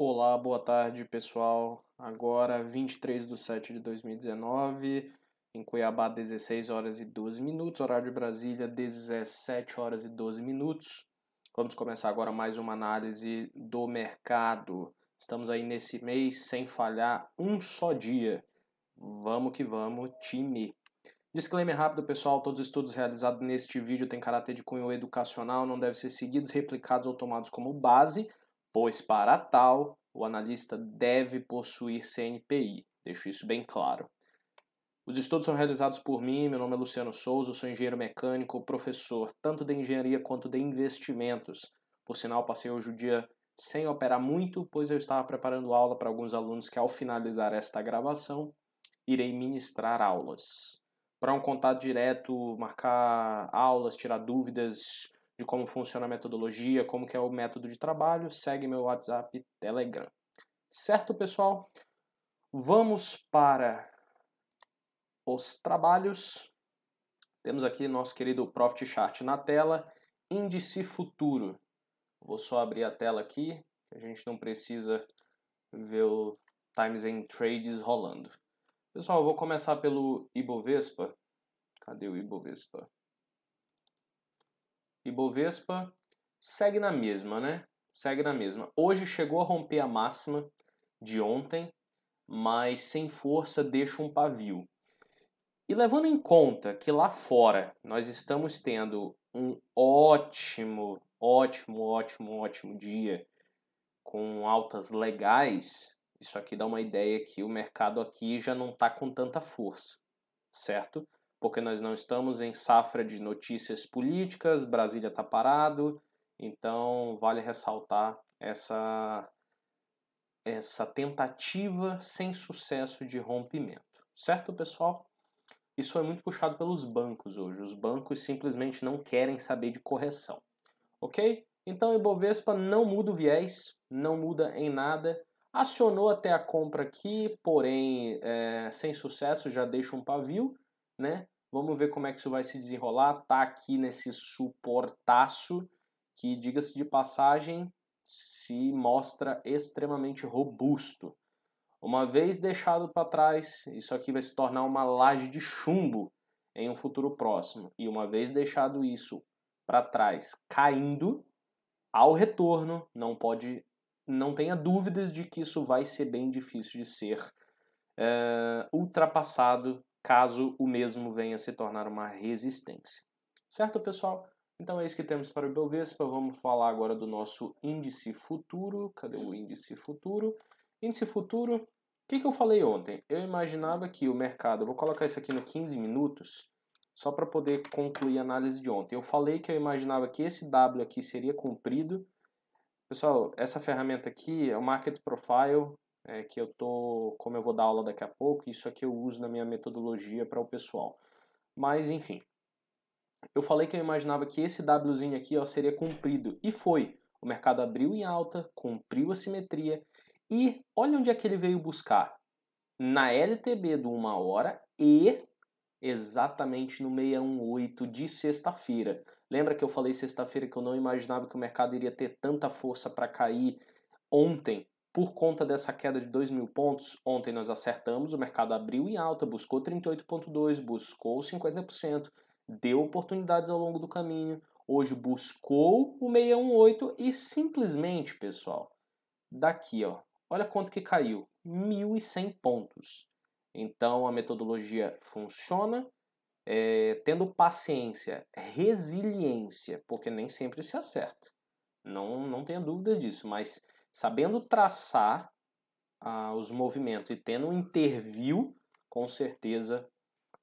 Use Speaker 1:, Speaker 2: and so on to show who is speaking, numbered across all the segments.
Speaker 1: Olá, boa tarde pessoal. Agora 23 de 7 de 2019, em Cuiabá 16 horas e 12 minutos, horário de Brasília 17 horas e 12 minutos. Vamos começar agora mais uma análise do mercado. Estamos aí nesse mês sem falhar um só dia. Vamos que vamos, time! Disclaimer rápido, pessoal: todos os estudos realizados neste vídeo têm caráter de cunho educacional, não devem ser seguidos, replicados ou tomados como base pois para tal, o analista deve possuir CNPI. Deixo isso bem claro. Os estudos são realizados por mim, meu nome é Luciano Souza, sou engenheiro mecânico, professor tanto de engenharia quanto de investimentos. Por sinal, passei hoje o dia sem operar muito, pois eu estava preparando aula para alguns alunos que, ao finalizar esta gravação, irei ministrar aulas. Para um contato direto, marcar aulas, tirar dúvidas, de como funciona a metodologia, como que é o método de trabalho, segue meu WhatsApp, Telegram. Certo, pessoal? Vamos para os trabalhos. Temos aqui nosso querido Profit Chart na tela, índice futuro. Vou só abrir a tela aqui, a gente não precisa ver o Times and Trades rolando. Pessoal, eu vou começar pelo Ibovespa. Cadê o Ibovespa? Ibovespa segue na mesma, né? Segue na mesma. Hoje chegou a romper a máxima de ontem, mas sem força deixa um pavio. E levando em conta que lá fora nós estamos tendo um ótimo, ótimo, ótimo, ótimo dia com altas legais, isso aqui dá uma ideia que o mercado aqui já não está com tanta força, certo? porque nós não estamos em safra de notícias políticas, Brasília está parado, então vale ressaltar essa, essa tentativa sem sucesso de rompimento. Certo, pessoal? Isso foi muito puxado pelos bancos hoje. Os bancos simplesmente não querem saber de correção. Ok? Então, Ibovespa não muda o viés, não muda em nada. Acionou até a compra aqui, porém é, sem sucesso, já deixa um pavio né? Vamos ver como é que isso vai se desenrolar. Tá aqui nesse suportaço que, diga-se de passagem, se mostra extremamente robusto. Uma vez deixado para trás, isso aqui vai se tornar uma laje de chumbo em um futuro próximo. E uma vez deixado isso para trás, caindo ao retorno, não pode, não tenha dúvidas de que isso vai ser bem difícil de ser é, ultrapassado caso o mesmo venha a se tornar uma resistência. Certo, pessoal? Então é isso que temos para o Ibovespa. Vamos falar agora do nosso índice futuro. Cadê o índice futuro? Índice futuro, o que, que, eu falei ontem? Eu imaginava que o mercado, vou colocar isso aqui no 15 minutos, só para poder concluir a análise de ontem. Eu falei que eu imaginava que esse W aqui seria cumprido. Pessoal, essa ferramenta aqui é o Market Profile, é, que eu tô, como eu vou dar aula daqui a pouco, isso aqui é eu uso na minha metodologia para o pessoal. Mas enfim, eu falei que eu imaginava que esse Wzinho aqui ó, seria cumprido e foi. O mercado abriu em alta, cumpriu a simetria e olha onde é que ele veio buscar. Na LTB do uma hora e exatamente no 618 de sexta-feira. Lembra que eu falei sexta-feira que eu não imaginava que o mercado iria ter tanta força para cair ontem por conta dessa queda de 2 mil pontos, ontem nós acertamos, o mercado abriu em alta, buscou 38,2%, buscou 50%, deu oportunidades ao longo do caminho, hoje buscou o 618 e simplesmente, pessoal, daqui, ó, olha quanto que caiu, 1.100 pontos. Então a metodologia funciona, é, tendo paciência, resiliência, porque nem sempre se acerta. Não, não tenha dúvidas disso, mas sabendo traçar ah, os movimentos e tendo um interview, com certeza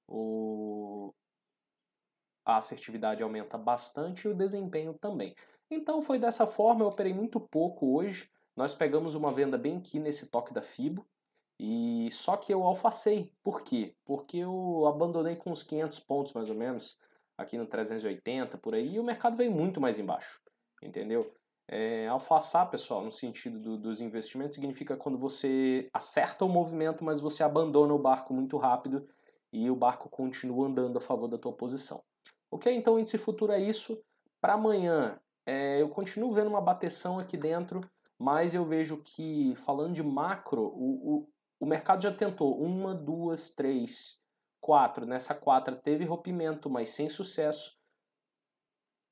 Speaker 1: o... a assertividade aumenta bastante e o desempenho também. Então foi dessa forma, eu operei muito pouco hoje. Nós pegamos uma venda bem aqui nesse toque da Fibo, e só que eu alfacei. Por quê? Porque eu abandonei com uns 500 pontos mais ou menos, aqui no 380 por aí, e o mercado veio muito mais embaixo, entendeu? É, alfaçar, pessoal, no sentido do, dos investimentos, significa quando você acerta o movimento, mas você abandona o barco muito rápido e o barco continua andando a favor da tua posição. Ok? Então índice futuro é isso. Para amanhã, é, eu continuo vendo uma bateção aqui dentro, mas eu vejo que, falando de macro, o, o, o mercado já tentou uma, duas, três, quatro. Nessa quatro teve rompimento, mas sem sucesso.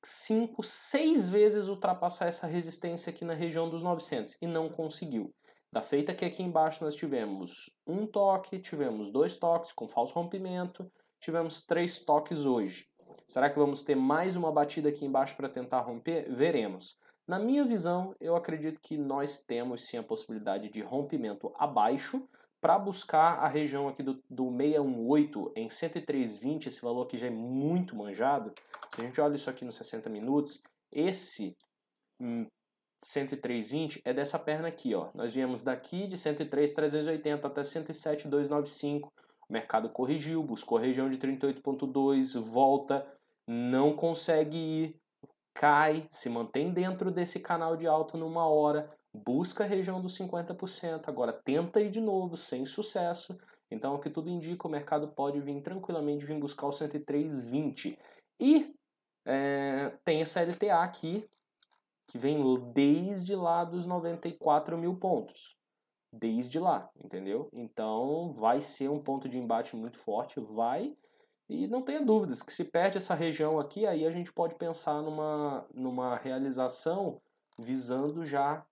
Speaker 1: 5, 6 vezes ultrapassar essa resistência aqui na região dos 900 e não conseguiu. Da feita que aqui embaixo nós tivemos um toque, tivemos dois toques com falso rompimento, tivemos três toques hoje. Será que vamos ter mais uma batida aqui embaixo para tentar romper? Veremos. Na minha visão, eu acredito que nós temos sim a possibilidade de rompimento abaixo para buscar a região aqui do, do 618 em 103,20, esse valor aqui já é muito manjado. Se a gente olha isso aqui nos 60 minutos, esse hum, 103,20 é dessa perna aqui, ó. Nós viemos daqui de 103,380 até 107,295. O mercado corrigiu, buscou a região de 38,2, volta, não consegue ir, cai, se mantém dentro desse canal de alta numa hora, busca a região dos 50%, agora tenta ir de novo, sem sucesso. Então, o que tudo indica, o mercado pode vir tranquilamente vir buscar o 103,20. E é, tem essa LTA aqui, que vem desde lá dos 94 mil pontos. Desde lá, entendeu? Então vai ser um ponto de embate muito forte, vai. E não tenha dúvidas que se perde essa região aqui, aí a gente pode pensar numa, numa realização visando já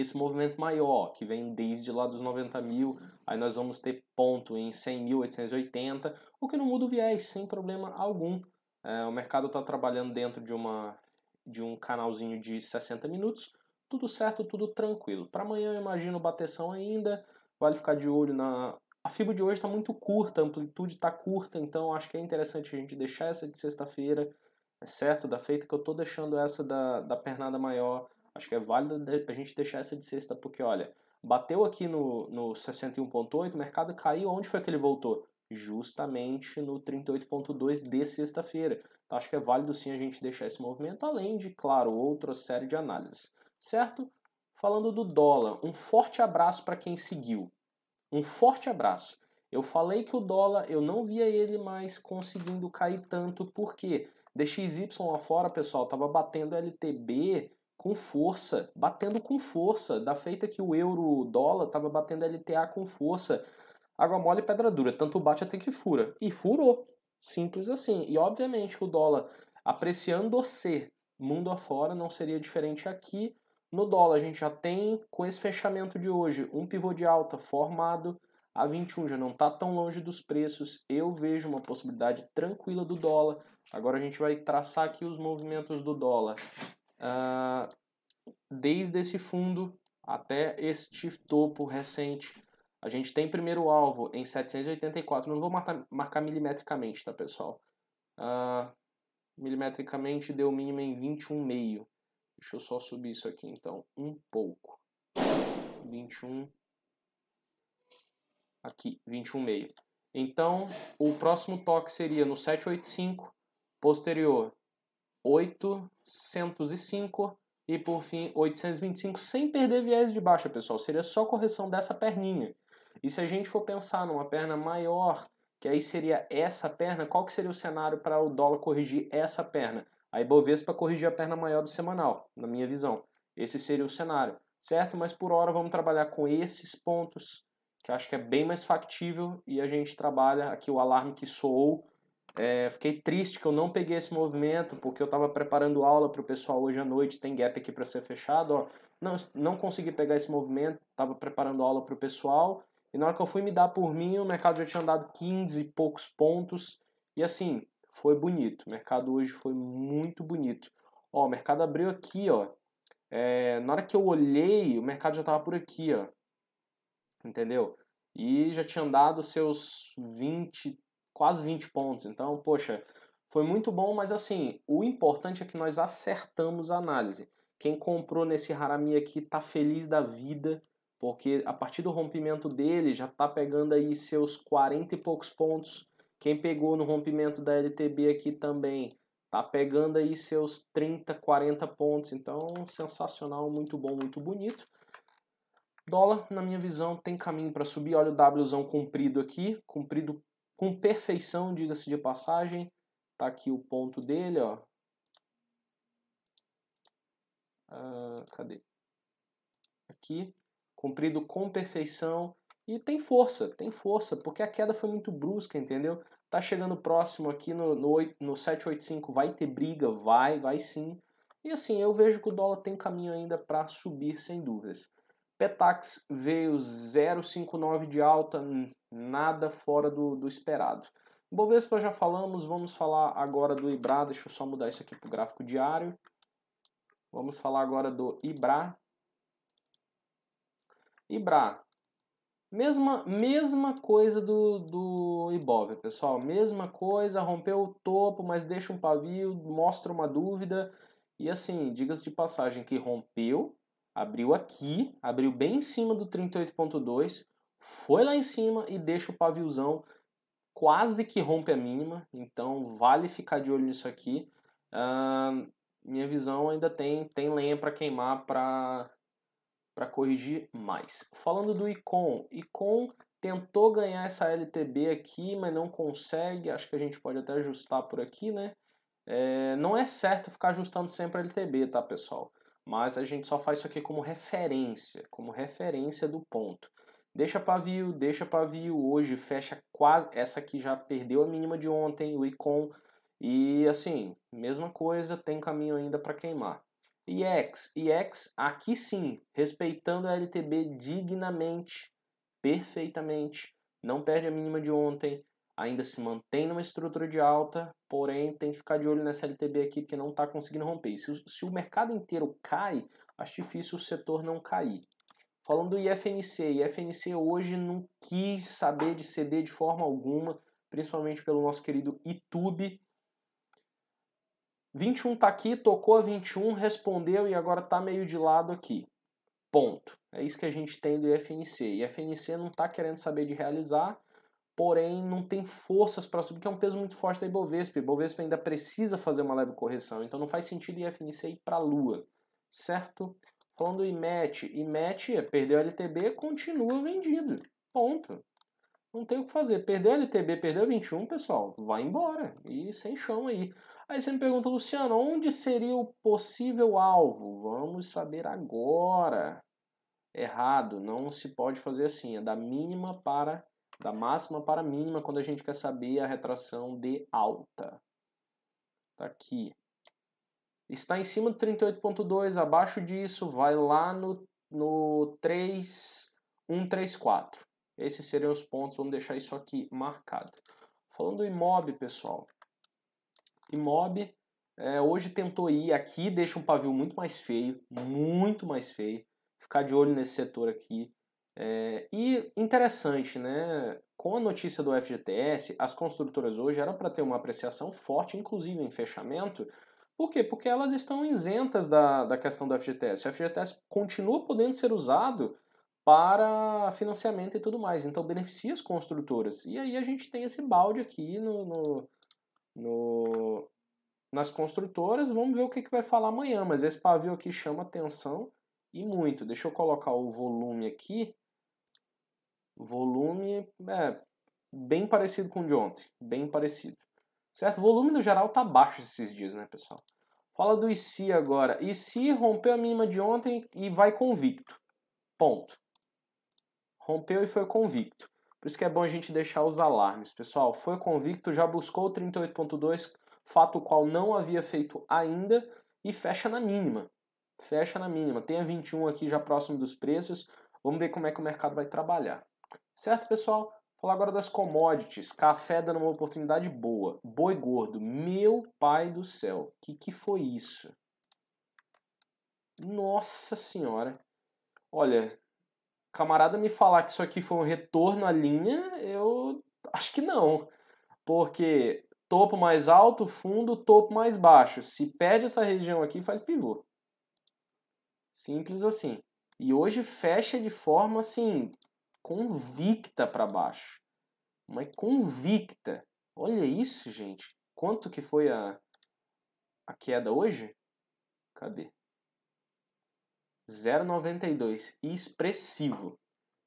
Speaker 1: esse movimento maior, que vem desde lá dos 90 mil, aí nós vamos ter ponto em 100.880, o que não muda o viés, sem problema algum. É, o mercado está trabalhando dentro de, uma, de um canalzinho de 60 minutos, tudo certo, tudo tranquilo. Para amanhã eu imagino bateção ainda, vale ficar de olho na. A fibra de hoje está muito curta, a amplitude está curta, então acho que é interessante a gente deixar essa de sexta-feira, é certo? Da feita que eu estou deixando essa da, da pernada maior Acho que é válido a gente deixar essa de sexta, porque olha, bateu aqui no, no 61,8, o mercado caiu. Onde foi que ele voltou? Justamente no 38,2 de sexta-feira. Então, acho que é válido sim a gente deixar esse movimento, além de, claro, outra série de análises. Certo? Falando do dólar, um forte abraço para quem seguiu. Um forte abraço. Eu falei que o dólar, eu não via ele mais conseguindo cair tanto, porque DXY lá fora, pessoal, estava batendo LTB com força, batendo com força, da feita que o euro dólar estava batendo LTA com força. Água mole e pedra dura, tanto bate até que fura. E furou. Simples assim. E obviamente que o dólar apreciando ser mundo afora não seria diferente aqui. No dólar, a gente já tem, com esse fechamento de hoje, um pivô de alta formado a 21, já não está tão longe dos preços. Eu vejo uma possibilidade tranquila do dólar. Agora a gente vai traçar aqui os movimentos do dólar ah, desde esse fundo até este topo recente. A gente tem primeiro alvo em 784. Não vou marcar, marcar milimetricamente, tá, pessoal? Uh, milimetricamente deu mínimo em 21,5. Deixa eu só subir isso aqui, então, um pouco. 21. Aqui, 21,5. Então, o próximo toque seria no 785, posterior 805 e por fim 825, sem perder viés de baixa, pessoal. Seria só correção dessa perninha. E se a gente for pensar numa perna maior, que aí seria essa perna, qual que seria o cenário para o dólar corrigir essa perna? A Ibovespa corrigir a perna maior do semanal, na minha visão. Esse seria o cenário, certo? Mas por hora vamos trabalhar com esses pontos, que acho que é bem mais factível, e a gente trabalha aqui o alarme que soou é, fiquei triste que eu não peguei esse movimento, porque eu estava preparando aula para o pessoal hoje à noite, tem gap aqui para ser fechado, ó. Não, não consegui pegar esse movimento, estava preparando aula para o pessoal, e na hora que eu fui me dar por mim, o mercado já tinha dado 15 e poucos pontos, e assim, foi bonito. O mercado hoje foi muito bonito. Ó, o mercado abriu aqui, ó. É, na hora que eu olhei, o mercado já estava por aqui, ó. Entendeu? E já tinha dado seus 20, quase 20 pontos. Então, poxa, foi muito bom, mas assim, o importante é que nós acertamos a análise. Quem comprou nesse Harami aqui tá feliz da vida, porque a partir do rompimento dele já tá pegando aí seus 40 e poucos pontos. Quem pegou no rompimento da LTB aqui também tá pegando aí seus 30, 40 pontos. Então, sensacional, muito bom, muito bonito. Dólar, na minha visão, tem caminho para subir. Olha o Wzão comprido aqui, comprido com perfeição, diga-se de passagem. Tá aqui o ponto dele, ó. Uh, cadê? Aqui, comprido com perfeição e tem força, tem força, porque a queda foi muito brusca, entendeu? Tá chegando próximo aqui no, no, no 785, vai ter briga, vai, vai sim. E assim, eu vejo que o dólar tem caminho ainda para subir, sem dúvidas. Petax veio 0,59 de alta, hum, nada fora do, do esperado. Bovespa já falamos, vamos falar agora do IBRA, deixa eu só mudar isso aqui para o gráfico diário. Vamos falar agora do IBRA. IBRA, mesma, mesma coisa do, do IBOV, pessoal, mesma coisa, rompeu o topo, mas deixa um pavio, mostra uma dúvida. E assim, diga-se de passagem que rompeu, abriu aqui, abriu bem em cima do 38.2, foi lá em cima e deixa o paviozão quase que rompe a mínima, então vale ficar de olho nisso aqui. Uh, minha visão ainda tem, tem lenha para queimar para para corrigir mais. Falando do Icon, Icon tentou ganhar essa LTB aqui, mas não consegue. Acho que a gente pode até ajustar por aqui, né? É, não é certo ficar ajustando sempre a LTB, tá, pessoal? Mas a gente só faz isso aqui como referência, como referência do ponto. Deixa pavio, deixa pavio, hoje fecha quase. Essa aqui já perdeu a mínima de ontem, o Icon. E assim, mesma coisa, tem caminho ainda para queimar. iex iex aqui sim, respeitando a LTB dignamente, perfeitamente, não perde a mínima de ontem, ainda se mantém numa estrutura de alta, porém tem que ficar de olho nessa LTB aqui porque não está conseguindo romper. Se, se o mercado inteiro cai, acho difícil o setor não cair. Falando do IFNC, IFNC hoje não quis saber de CD de forma alguma, principalmente pelo nosso querido YouTube. 21 tá aqui, tocou a 21, respondeu e agora tá meio de lado aqui. Ponto. É isso que a gente tem do IFNC. IFNC não tá querendo saber de realizar, porém não tem forças para subir, que é um peso muito forte da Ibovespa. Ibovespa ainda precisa fazer uma leve correção, então não faz sentido o IFNC ir para a lua, certo? Falando em Imet, e é perdeu LTB, continua vendido. Ponto. Não tem o que fazer. Perdeu LTB, perdeu 21, pessoal, vai embora. E sem chão aí. Aí você me pergunta, Luciano, onde seria o possível alvo? Vamos saber agora. Errado, não se pode fazer assim. É da mínima para da máxima para mínima quando a gente quer saber a retração de alta. Tá aqui está em cima do 38.2, abaixo disso, vai lá no, no 3134. Esses seriam os pontos, vamos deixar isso aqui marcado. Falando do IMOB, pessoal. IMOB é, hoje tentou ir aqui, deixa um pavio muito mais feio, muito mais feio. Ficar de olho nesse setor aqui. É, e interessante, né? Com a notícia do FGTS, as construtoras hoje eram para ter uma apreciação forte, inclusive em fechamento, por quê? Porque elas estão isentas da, da questão do FGTS. O FGTS continua podendo ser usado para financiamento e tudo mais. Então beneficia as construtoras. E aí a gente tem esse balde aqui no, no, no nas construtoras. Vamos ver o que, que vai falar amanhã, mas esse pavio aqui chama atenção e muito. Deixa eu colocar o volume aqui. Volume é bem parecido com o de ontem, bem parecido. Certo? O volume no geral tá baixo esses dias, né, pessoal? Fala do IC agora. IC rompeu a mínima de ontem e vai convicto. Ponto. Rompeu e foi convicto. Por isso que é bom a gente deixar os alarmes, pessoal. Foi convicto, já buscou o 38.2, fato qual não havia feito ainda e fecha na mínima. Fecha na mínima. Tem a 21 aqui já próximo dos preços. Vamos ver como é que o mercado vai trabalhar. Certo, pessoal? Falar agora das commodities. Café dando uma oportunidade boa. Boi gordo. Meu pai do céu. Que que foi isso? Nossa senhora. Olha, camarada me falar que isso aqui foi um retorno à linha, eu acho que não. Porque topo mais alto, fundo, topo mais baixo. Se perde essa região aqui, faz pivô. Simples assim. E hoje fecha de forma assim convicta para baixo. Uma convicta. Olha isso, gente. Quanto que foi a, a queda hoje? Cadê? 0,92. Expressivo.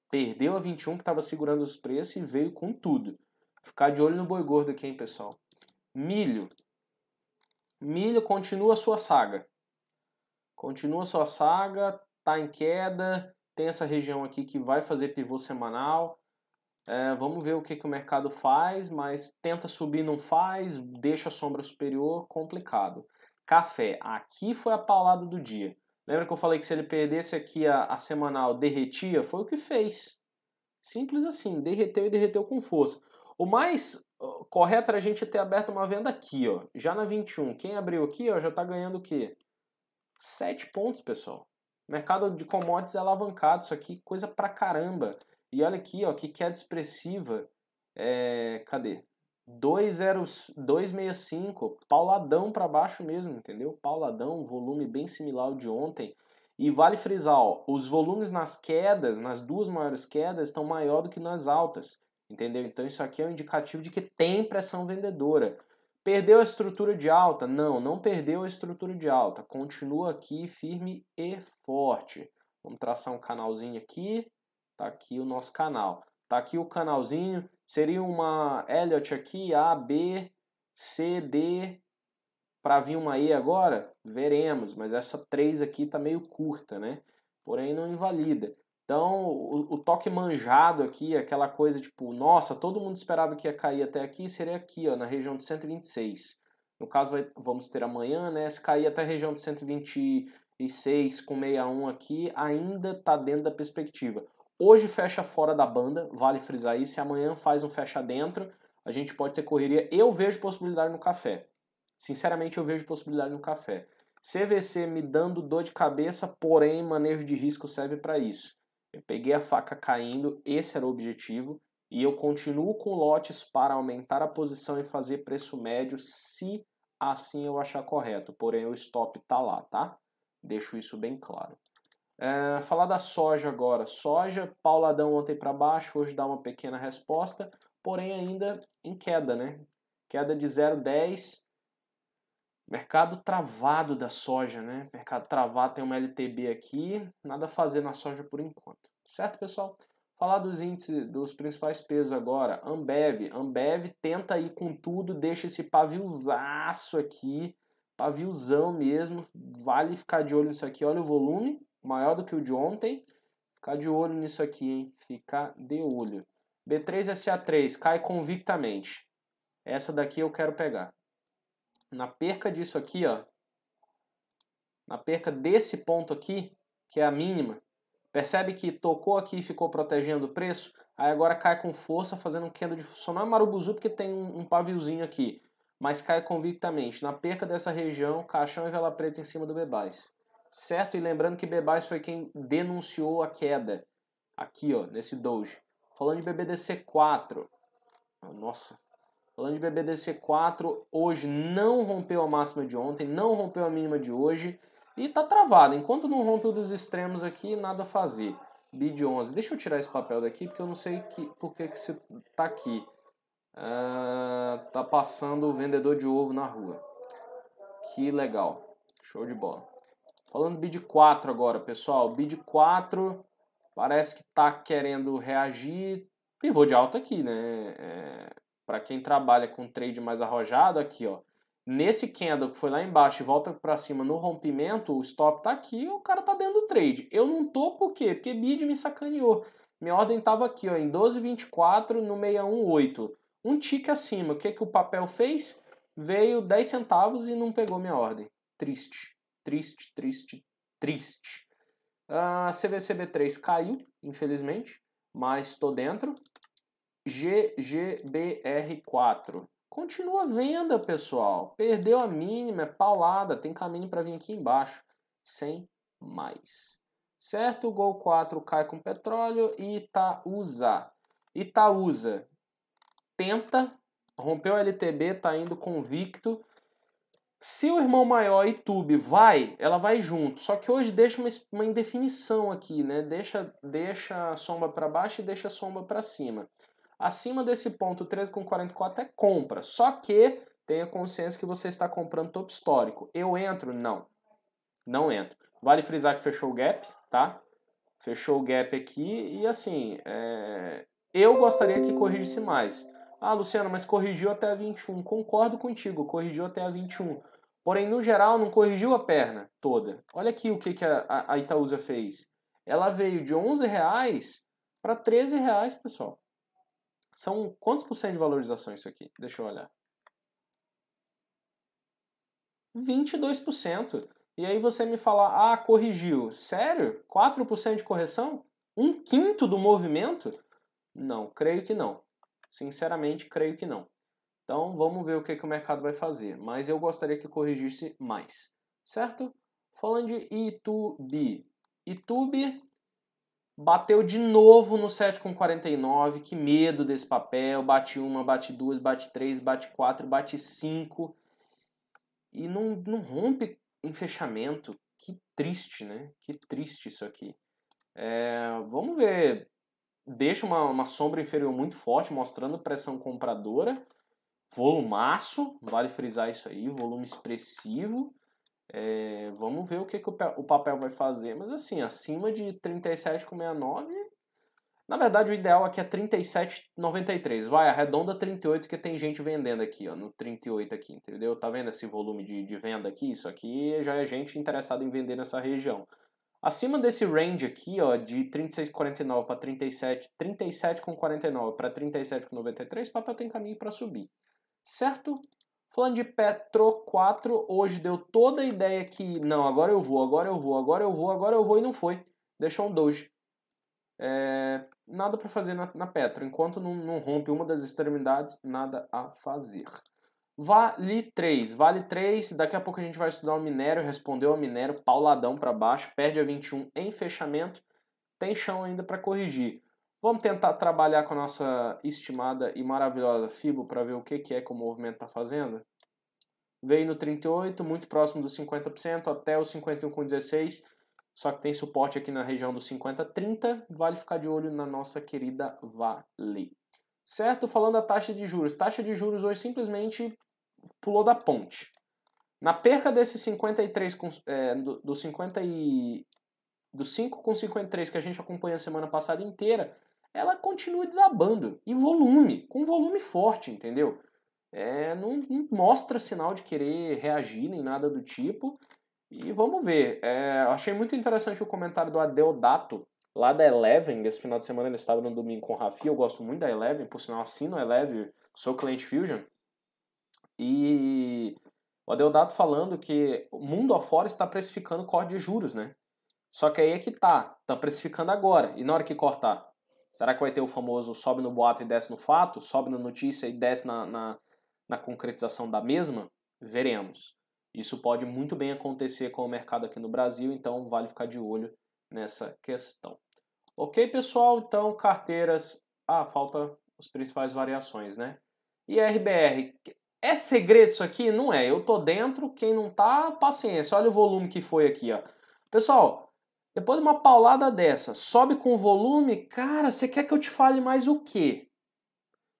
Speaker 1: Perdeu a 21 que estava segurando os preços e veio com tudo. Ficar de olho no boi gordo aqui, hein, pessoal. Milho. Milho continua sua saga. Continua sua saga, tá em queda tem essa região aqui que vai fazer pivô semanal. É, vamos ver o que, que o mercado faz, mas tenta subir, não faz, deixa a sombra superior, complicado. Café, aqui foi a paulada do dia. Lembra que eu falei que se ele perdesse aqui a, a semanal, derretia? Foi o que fez. Simples assim, derreteu e derreteu com força. O mais correto era a gente ter aberto uma venda aqui, ó, já na 21. Quem abriu aqui ó, já está ganhando o quê? 7 pontos, pessoal. Mercado de commodities é alavancado, isso aqui coisa pra caramba. E olha aqui, ó, que queda expressiva. É, cadê? 2,65, pauladão para baixo mesmo, entendeu? Pauladão, volume bem similar ao de ontem. E vale frisar, ó, os volumes nas quedas, nas duas maiores quedas, estão maior do que nas altas, entendeu? Então isso aqui é um indicativo de que tem pressão vendedora. Perdeu a estrutura de alta? Não, não perdeu a estrutura de alta. Continua aqui firme e forte. Vamos traçar um canalzinho aqui. Tá aqui o nosso canal. Tá aqui o canalzinho. Seria uma Elliot aqui, A, B, C, D. Para vir uma E agora? Veremos, mas essa 3 aqui tá meio curta, né? Porém, não invalida. Então, o, o, toque manjado aqui, aquela coisa tipo, nossa, todo mundo esperava que ia cair até aqui, seria aqui, ó, na região de 126. No caso, vai, vamos ter amanhã, né? Se cair até a região de 126 com 61 aqui, ainda tá dentro da perspectiva. Hoje fecha fora da banda, vale frisar isso, Se amanhã faz um fecha dentro, a gente pode ter correria. Eu vejo possibilidade no café. Sinceramente, eu vejo possibilidade no café. CVC me dando dor de cabeça, porém, manejo de risco serve para isso. Eu peguei a faca caindo, esse era o objetivo, e eu continuo com lotes para aumentar a posição e fazer preço médio se assim eu achar correto. Porém, o stop está lá, tá? Deixo isso bem claro. É, falar da soja agora. Soja, pauladão ontem para baixo, hoje dá uma pequena resposta, porém ainda em queda, né? Queda de 0,10 Mercado travado da soja, né? Mercado travado tem uma LTB aqui, nada a fazer na soja por enquanto. Certo, pessoal? Falar dos índices dos principais pesos agora. Ambev, Ambev tenta ir com tudo, deixa esse paviozaço aqui, paviozão mesmo. Vale ficar de olho nisso aqui. Olha o volume, maior do que o de ontem. Ficar de olho nisso aqui, hein? Ficar de olho. B3SA3 cai convictamente. Essa daqui eu quero pegar na perca disso aqui, ó, na perca desse ponto aqui, que é a mínima, percebe que tocou aqui e ficou protegendo o preço, aí agora cai com força fazendo um candle de funcionar Não é marubuzu porque tem um, um paviozinho aqui, mas cai convictamente. Na perca dessa região, caixão e vela preta em cima do Bebais. Certo? E lembrando que Bebais foi quem denunciou a queda. Aqui, ó, nesse doge. Falando de BBDC4. Nossa, Falando de BBDC 4, hoje não rompeu a máxima de ontem, não rompeu a mínima de hoje e está travado. Enquanto não rompe o dos extremos aqui, nada a fazer. BID 11. Deixa eu tirar esse papel daqui porque eu não sei que, por que que tá aqui. Uh, tá passando o vendedor de ovo na rua. Que legal. Show de bola. Falando BID 4 agora, pessoal. BID 4 parece que tá querendo reagir. Pivô de alta aqui, né? É para quem trabalha com trade mais arrojado, aqui, ó. Nesse candle que foi lá embaixo e volta para cima no rompimento, o stop tá aqui, o cara tá dentro do trade. Eu não tô por quê? Porque bid me sacaneou. Minha ordem tava aqui, ó, em 12,24 no 618. Um tique acima. O que que o papel fez? Veio 10 centavos e não pegou minha ordem. Triste, triste, triste, triste. A ah, CVCB3 caiu, infelizmente, mas estou dentro. GGBR4. Continua a venda, pessoal. Perdeu a mínima, é paulada, tem caminho para vir aqui embaixo. Sem mais. Certo? O Gol 4 cai com petróleo e Itaúsa. Itaúsa tenta, rompeu o LTB, tá indo convicto. Se o irmão maior Itube vai, ela vai junto. Só que hoje deixa uma, uma indefinição aqui, né? Deixa, deixa a sombra para baixo e deixa a sombra para cima. Acima desse ponto, 13,44 é compra. Só que tenha consciência que você está comprando topo histórico. Eu entro? Não. Não entro. Vale frisar que fechou o gap, tá? Fechou o gap aqui e assim, é... eu gostaria que corrigisse mais. Ah, Luciano, mas corrigiu até a 21. Concordo contigo, corrigiu até a 21. Porém, no geral, não corrigiu a perna toda. Olha aqui o que, que a, a Itaúsa fez. Ela veio de 11 reais para 13 reais, pessoal. São quantos por cento de valorização isso aqui? Deixa eu olhar. 22%. E aí você me fala, ah, corrigiu. Sério? 4% de correção? Um quinto do movimento? Não, creio que não. Sinceramente, creio que não. Então vamos ver o que, que o mercado vai fazer. Mas eu gostaria que corrigisse mais. Certo? Falando de YouTube. YouTube Bateu de novo no 7,49. Que medo desse papel. Bate uma, bate duas, bate três, bate quatro, bate cinco. E não, não rompe em fechamento. Que triste, né? Que triste isso aqui. É, vamos ver. Deixa uma, uma sombra inferior muito forte, mostrando pressão compradora. Volumaço, vale frisar isso aí, volume expressivo. É, vamos ver o que, que o, papel vai fazer. Mas assim, acima de 37,69, na verdade, o ideal aqui é 37,93. Vai, arredonda 38, que tem gente vendendo aqui, ó, no 38 aqui, entendeu? Tá vendo esse volume de, de venda aqui? Isso aqui já é gente interessada em vender nessa região. Acima desse range aqui, ó, de 36,49 para 37, 37,49 para 37,93, o papel tem caminho para subir, certo? Falando de Petro 4, hoje deu toda a ideia que não, agora eu vou, agora eu vou, agora eu vou, agora eu vou e não foi. Deixou um Doge. É, nada para fazer na, na, Petro. Enquanto não, não, rompe uma das extremidades, nada a fazer. Vale 3. Vale 3, daqui a pouco a gente vai estudar o minério. Respondeu o minério, pauladão para baixo, perde a 21 em fechamento. Tem chão ainda para corrigir. Vamos tentar trabalhar com a nossa estimada e maravilhosa FIBO para ver o que, que é que o movimento está fazendo? Veio no 38, muito próximo dos 50%, até o 51,16%, só que tem suporte aqui na região dos 50,30%. Vale ficar de olho na nossa querida Vale. Certo? Falando da taxa de juros. Taxa de juros hoje simplesmente pulou da ponte. Na perca desse 53, é, do, do 50 e, do 5,53 que a gente acompanhou a semana passada inteira, ela continua desabando. E volume, com volume forte, entendeu? É, não, não, mostra sinal de querer reagir nem nada do tipo. E vamos ver. É, achei muito interessante o comentário do Adeodato, lá da Eleven. Esse final de semana ele estava no domingo com o Rafi. Eu gosto muito da Eleven, por sinal assino a Eleven, sou cliente Fusion. E o Adeodato falando que o mundo afora está precificando corte de juros, né? Só que aí é que tá, tá precificando agora. E na hora que cortar? Será que vai ter o famoso sobe no boato e desce no fato? Sobe na notícia e desce na, na, na concretização da mesma? Veremos. Isso pode muito bem acontecer com o mercado aqui no Brasil, então vale ficar de olho nessa questão. Ok, pessoal? Então, carteiras. Ah, falta as principais variações, né? E RBR. É segredo isso aqui? Não é. Eu tô dentro, quem não tá, paciência. Olha o volume que foi aqui, ó. Pessoal, depois de uma paulada dessa, sobe com volume, cara, você quer que eu te fale mais o quê?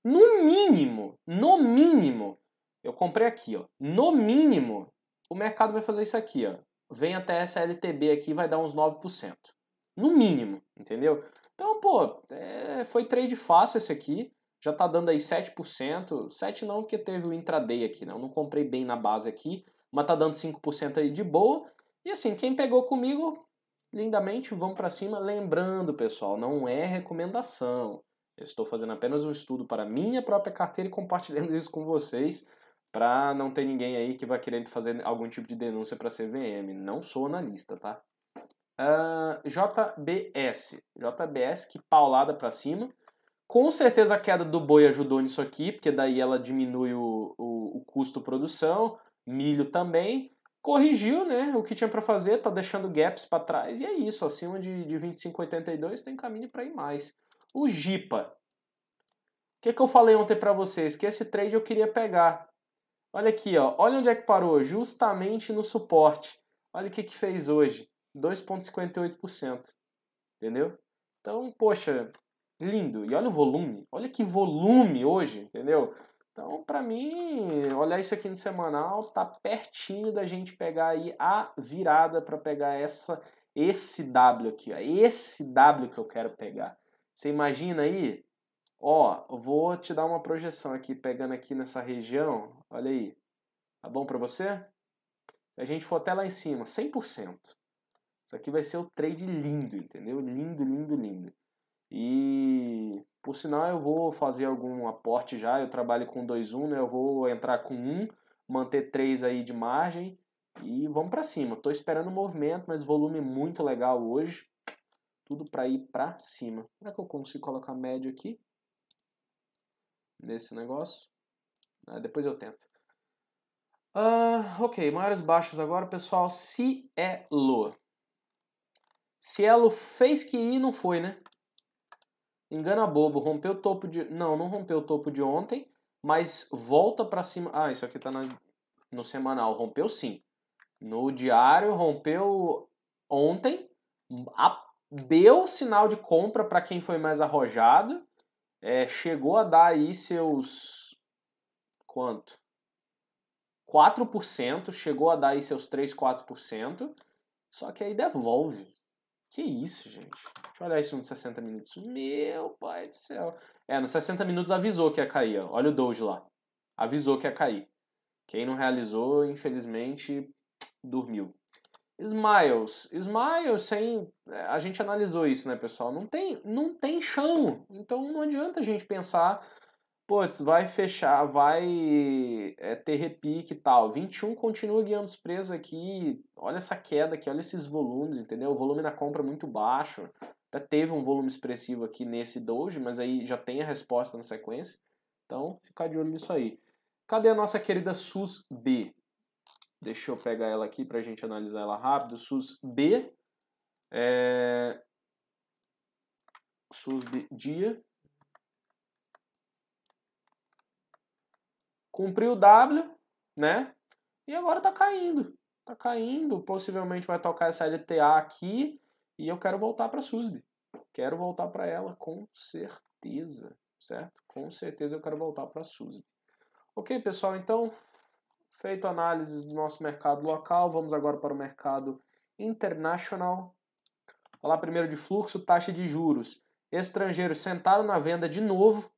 Speaker 1: No mínimo, no mínimo, eu comprei aqui, ó. No mínimo, o mercado vai fazer isso aqui, ó. Vem até essa LTB aqui, vai dar uns 9%. No mínimo, entendeu? Então, pô, é, foi trade fácil esse aqui. Já tá dando aí 7%. 7 não, porque teve o intraday aqui, né? Eu não comprei bem na base aqui, mas tá dando 5% aí de boa. E assim, quem pegou comigo, lindamente vão para cima, lembrando, pessoal, não é recomendação. Eu estou fazendo apenas um estudo para minha própria carteira e compartilhando isso com vocês para não ter ninguém aí que vai querendo fazer algum tipo de denúncia para a CVM. Não sou analista, tá? Uh, ah, JBS. JBS, que paulada para cima. Com certeza a queda do boi ajudou nisso aqui, porque daí ela diminui o, o, o custo produção, milho também corrigiu né, o que tinha para fazer, está deixando gaps para trás, e é isso, acima de, de 25,82 tem caminho para ir mais. O Jipa. O que, que eu falei ontem para vocês? Que esse trade eu queria pegar. Olha aqui, ó. olha onde é que parou, justamente no suporte. Olha o que, que fez hoje, 2,58%. Entendeu? Então, poxa, lindo. E olha o volume, olha que volume hoje, entendeu? Então, para mim, olhar isso aqui no semanal, tá pertinho da gente pegar aí a virada para pegar essa esse W aqui, ó, esse W que eu quero pegar. Você imagina aí? Ó, vou te dar uma projeção aqui, pegando aqui nessa região, olha aí. Tá bom para você? Se a gente for até lá em cima, 100%. Isso aqui vai ser o trade lindo, entendeu? Lindo, lindo, lindo. E por sinal eu vou fazer algum aporte já, eu trabalho com 2-1, né? Eu vou entrar com 1, um, manter 3 aí de margem e vamos para cima. Tô esperando o movimento, mas volume muito legal hoje. Tudo para ir para cima. Será que eu consigo colocar médio aqui? Nesse negócio? Ah, depois eu tento. Uh, ok, maiores baixas agora, pessoal. Cielo. Cielo fez que ir e não foi, né? Engana bobo, rompeu o topo de. Não, não rompeu o topo de ontem, mas volta para cima. Ah, isso aqui tá na... no semanal. Rompeu sim. No diário, rompeu ontem. A... Deu sinal de compra para quem foi mais arrojado. É, chegou a dar aí seus. Quanto? 4%. Chegou a dar aí seus 3, 4%. Só que aí devolve. Que isso, gente? Deixa eu olhar isso nos 60 minutos. Meu pai do céu. É, nos 60 minutos avisou que ia cair. Ó. Olha o Doge lá. Avisou que ia cair. Quem não realizou, infelizmente, dormiu. Smiles. Smiles sem. É, a gente analisou isso, né, pessoal? Não tem, não tem chão. Então não adianta a gente pensar putz, vai fechar, vai é, ter repique e tal. 21 continua guiando os preços aqui. Olha essa queda aqui, olha esses volumes, entendeu? O volume da compra é muito baixo. Até teve um volume expressivo aqui nesse Doge, mas aí já tem a resposta na sequência. Então, ficar de olho nisso aí. Cadê a nossa querida SUS B? Deixa eu pegar ela aqui para a gente analisar ela rápido. SUS B. É... SUS B dia Cumpriu o W, né? E agora tá caindo. Tá caindo, possivelmente vai tocar essa LTA aqui e eu quero voltar para SUSB. Quero voltar para ela com certeza, certo? Com certeza eu quero voltar para SUSB. OK, pessoal? Então, feito a análise do nosso mercado local, vamos agora para o mercado internacional. Falar primeiro de fluxo, taxa de juros. Estrangeiros sentaram na venda de novo.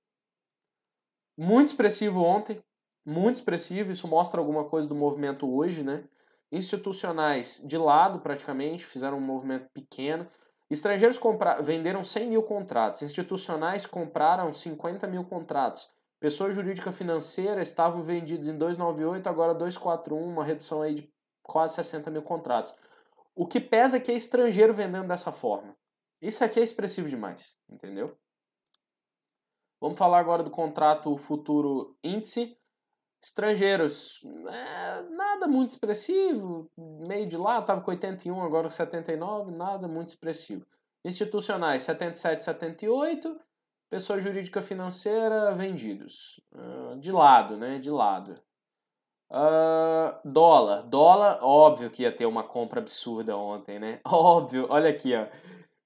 Speaker 1: Muito expressivo ontem, muito expressivo, isso mostra alguma coisa do movimento hoje, né? Institucionais de lado, praticamente, fizeram um movimento pequeno. Estrangeiros compra... venderam 100 mil contratos, institucionais compraram 50 mil contratos. Pessoa jurídica financeira estavam vendidos em 298, agora 241, uma redução aí de quase 60 mil contratos. O que pesa é que é estrangeiro vendendo dessa forma. Isso aqui é expressivo demais, entendeu? Vamos falar agora do contrato futuro índice. Estrangeiros, é, nada muito expressivo, meio de lá, estava com 81, agora com 79, nada muito expressivo. Institucionais, 77, 78. Pessoa jurídica financeira, vendidos. Uh, de lado, né? De lado. Uh, dólar. Dólar, óbvio que ia ter uma compra absurda ontem, né? Óbvio, olha aqui, ó.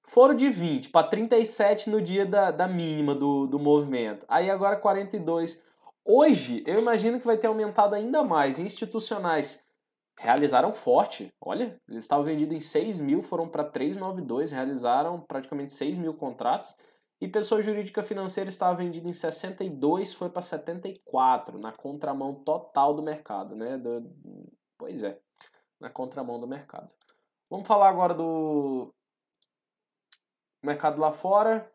Speaker 1: Foram de 20 para 37 no dia da, da mínima do, do movimento. Aí agora 42. Hoje, eu imagino que vai ter aumentado ainda mais. Institucionais realizaram forte. Olha, eles estavam vendidos em 6 mil, foram para 392, realizaram praticamente 6 mil contratos. E pessoa jurídica financeira estava vendida em 62, foi para 74, na contramão total do mercado, né? Do... Pois é, na contramão do mercado. Vamos falar agora do mercado lá fora,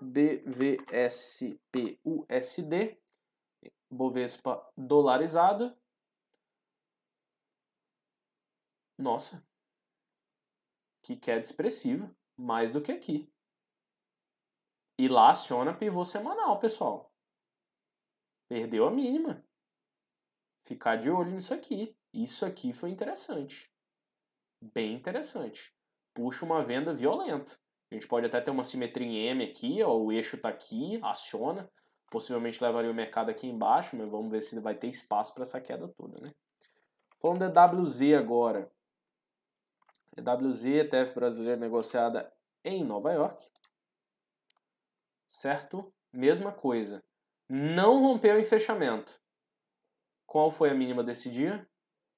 Speaker 1: DVSPUSD. Bovespa dolarizado. Nossa, que queda expressiva, mais do que aqui. E lá aciona pivô semanal, pessoal. Perdeu a mínima. Ficar de olho nisso aqui. Isso aqui foi interessante. Bem interessante. Puxa uma venda violenta. A gente pode até ter uma simetria em M aqui, ó, o eixo está aqui, aciona possivelmente levaria o mercado aqui embaixo, mas vamos ver se vai ter espaço para essa queda toda, né? Falando da WZ agora. EWZ, ETF brasileira negociada em Nova York. Certo? Mesma coisa. Não rompeu em fechamento. Qual foi a mínima desse dia?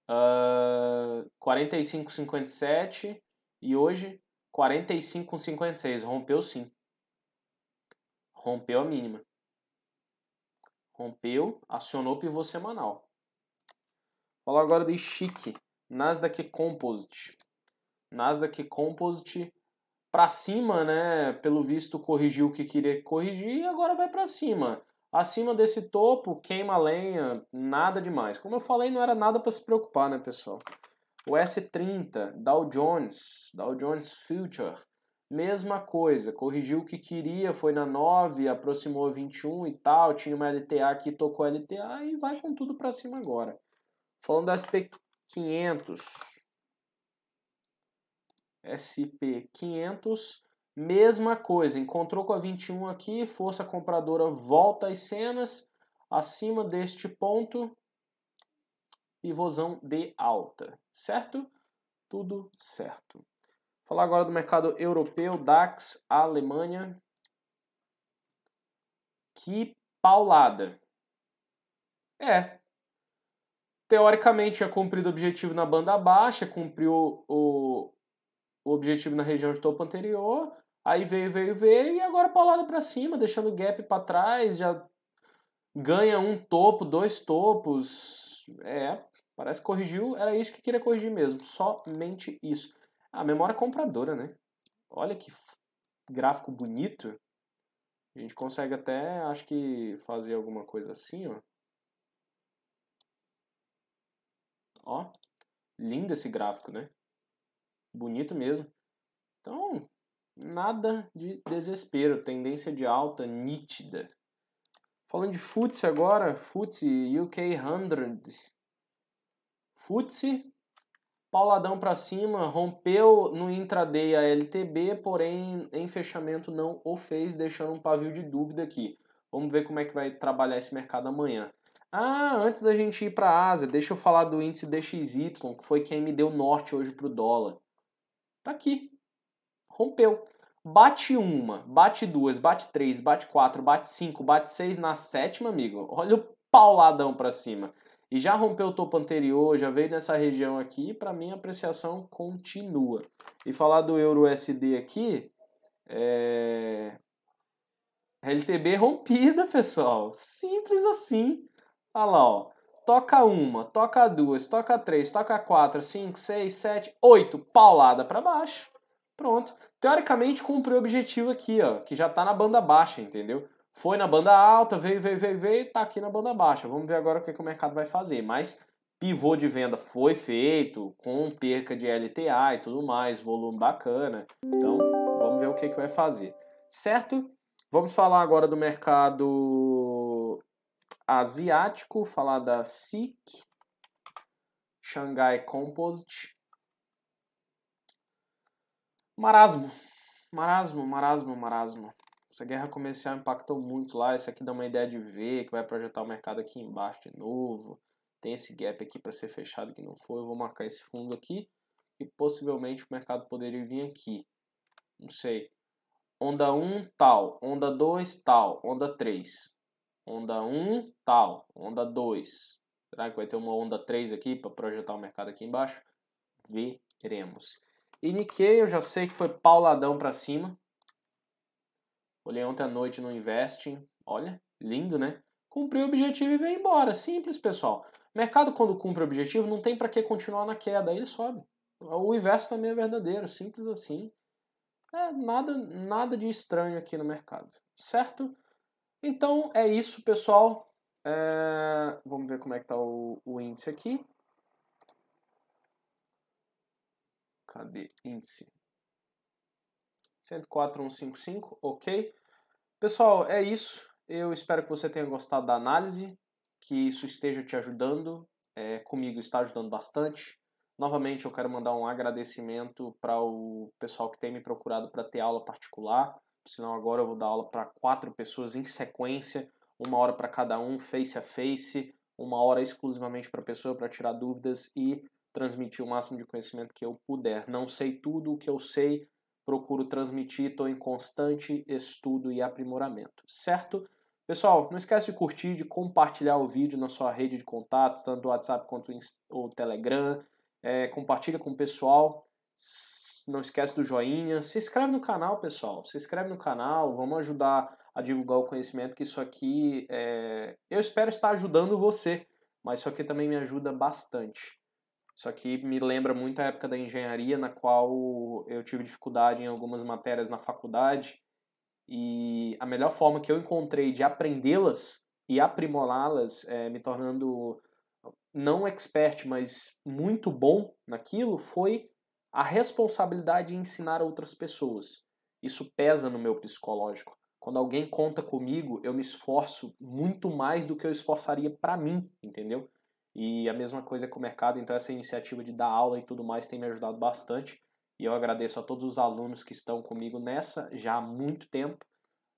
Speaker 1: Uh, ah, 45,57 e hoje 45,56. Rompeu sim. Rompeu a mínima. Rompeu, acionou pivô semanal. Falar agora de chique. Nasdaq Composite. Nasdaq Composite para cima, né? Pelo visto corrigiu o que queria corrigir e agora vai para cima. Acima desse topo, queima lenha, nada demais. Como eu falei, não era nada para se preocupar, né, pessoal? O S30, Dow Jones, Dow Jones Future, Mesma coisa, corrigiu o que queria, foi na 9, aproximou a 21 e tal, tinha uma LTA que tocou a LTA e vai com tudo para cima agora. Falando da SP500, SP500, mesma coisa, encontrou com a 21 aqui, força compradora volta às cenas, acima deste ponto, pivôzão de alta, certo? Tudo certo. Falar agora do mercado europeu, DAX, Alemanha. Que paulada. É. Teoricamente tinha cumprido o objetivo na banda baixa, cumpriu o, o objetivo na região de topo anterior. Aí veio, veio, veio e agora paulada para cima, deixando o gap para trás, já ganha um topo, dois topos. É, parece que corrigiu, era isso que queria corrigir mesmo, somente isso. Ah, a memória compradora, né? Olha que gráfico bonito. A gente consegue até, acho que, fazer alguma coisa assim, ó. Ó, lindo esse gráfico, né? Bonito mesmo. Então, nada de desespero, tendência de alta nítida. Falando de FTSE agora, FTSE UK 100. FTSE pauladão para cima, rompeu no intraday a LTB, porém em fechamento não o fez, deixando um pavio de dúvida aqui. Vamos ver como é que vai trabalhar esse mercado amanhã. Ah, antes da gente ir para a Ásia, deixa eu falar do índice DXY, que foi quem me deu norte hoje para o dólar. Tá aqui. Rompeu. Bate uma, bate duas, bate três, bate quatro, bate cinco, bate seis na sétima, amigo. Olha o pauladão para cima e já rompeu o topo anterior, já veio nessa região aqui, para mim a apreciação continua. E falar do euro USD aqui, é... LTB rompida, pessoal. Simples assim. Olha lá, ó. Toca uma, toca duas, toca três, toca quatro, cinco, seis, sete, oito. Paulada para baixo. Pronto. Teoricamente cumpriu o objetivo aqui, ó, que já está na banda baixa, entendeu? Foi na banda alta, veio, veio, veio, veio, tá aqui na banda baixa. Vamos ver agora o que, que o mercado vai fazer. Mas pivô de venda foi feito, com perca de LTA e tudo mais, volume bacana. Então, vamos ver o que, que vai fazer. Certo? Vamos falar agora do mercado asiático, falar da SIC, Shanghai Composite. Marasmo, marasmo, marasmo, marasmo. Essa guerra comercial impactou muito lá. Isso aqui dá uma ideia de ver que vai projetar o mercado aqui embaixo de novo. Tem esse gap aqui para ser fechado que não foi. Eu vou marcar esse fundo aqui e possivelmente o mercado poderia vir aqui. Não sei. Onda 1 tal, onda 2 tal, onda 3. Onda 1 tal, onda 2. Será que vai ter uma onda 3 aqui para projetar o mercado aqui embaixo? Veremos. E Nikkei eu já sei que foi pauladão para cima. Olhei ontem à noite no Investing. Olha, lindo, né? Cumpriu o objetivo e veio embora. Simples, pessoal. mercado, quando cumpre o objetivo, não tem para que continuar na queda. Aí ele sobe. O inverso também é verdadeiro. Simples assim. É nada, nada de estranho aqui no mercado. Certo? Então é isso, pessoal. É... Vamos ver como é que tá o, o índice aqui. Cadê índice? 104155, ok? Pessoal, é isso. Eu espero que você tenha gostado da análise, que isso esteja te ajudando. É, comigo está ajudando bastante. Novamente, eu quero mandar um agradecimento para o pessoal que tem me procurado para ter aula particular. Senão, agora eu vou dar aula para quatro pessoas em sequência, uma hora para cada um, face a face, uma hora exclusivamente para a pessoa para tirar dúvidas e transmitir o máximo de conhecimento que eu puder. Não sei tudo o que eu sei, procuro transmitir, estou em constante estudo e aprimoramento, certo? Pessoal, não esquece de curtir, de compartilhar o vídeo na sua rede de contatos, tanto o WhatsApp quanto o Telegram. É, compartilha com o pessoal. Não esquece do joinha. Se inscreve no canal, pessoal. Se inscreve no canal. Vamos ajudar a divulgar o conhecimento, que isso aqui é... eu espero estar ajudando você, mas isso aqui também me ajuda bastante. Só que me lembra muito a época da engenharia, na qual eu tive dificuldade em algumas matérias na faculdade. E a melhor forma que eu encontrei de aprendê-las e aprimorá-las, é, me tornando não expert, mas muito bom naquilo, foi a responsabilidade de ensinar outras pessoas. Isso pesa no meu psicológico. Quando alguém conta comigo, eu me esforço muito mais do que eu esforçaria para mim, entendeu? E a mesma coisa com o mercado, então essa iniciativa de dar aula e tudo mais tem me ajudado bastante. E eu agradeço a todos os alunos que estão comigo nessa já há muito tempo.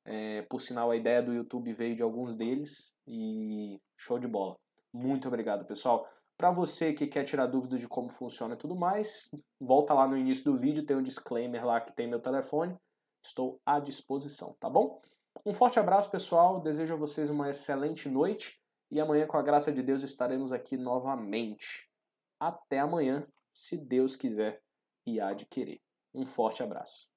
Speaker 1: É, por sinal, a ideia do YouTube veio de alguns deles e show de bola. Muito obrigado, pessoal. Para você que quer tirar dúvidas de como funciona e tudo mais, volta lá no início do vídeo, tem um disclaimer lá que tem meu telefone. Estou à disposição, tá bom? Um forte abraço, pessoal. Desejo a vocês uma excelente noite e amanhã, com a graça de Deus, estaremos aqui novamente. Até amanhã, se Deus quiser e adquirir. de querer. Um forte abraço.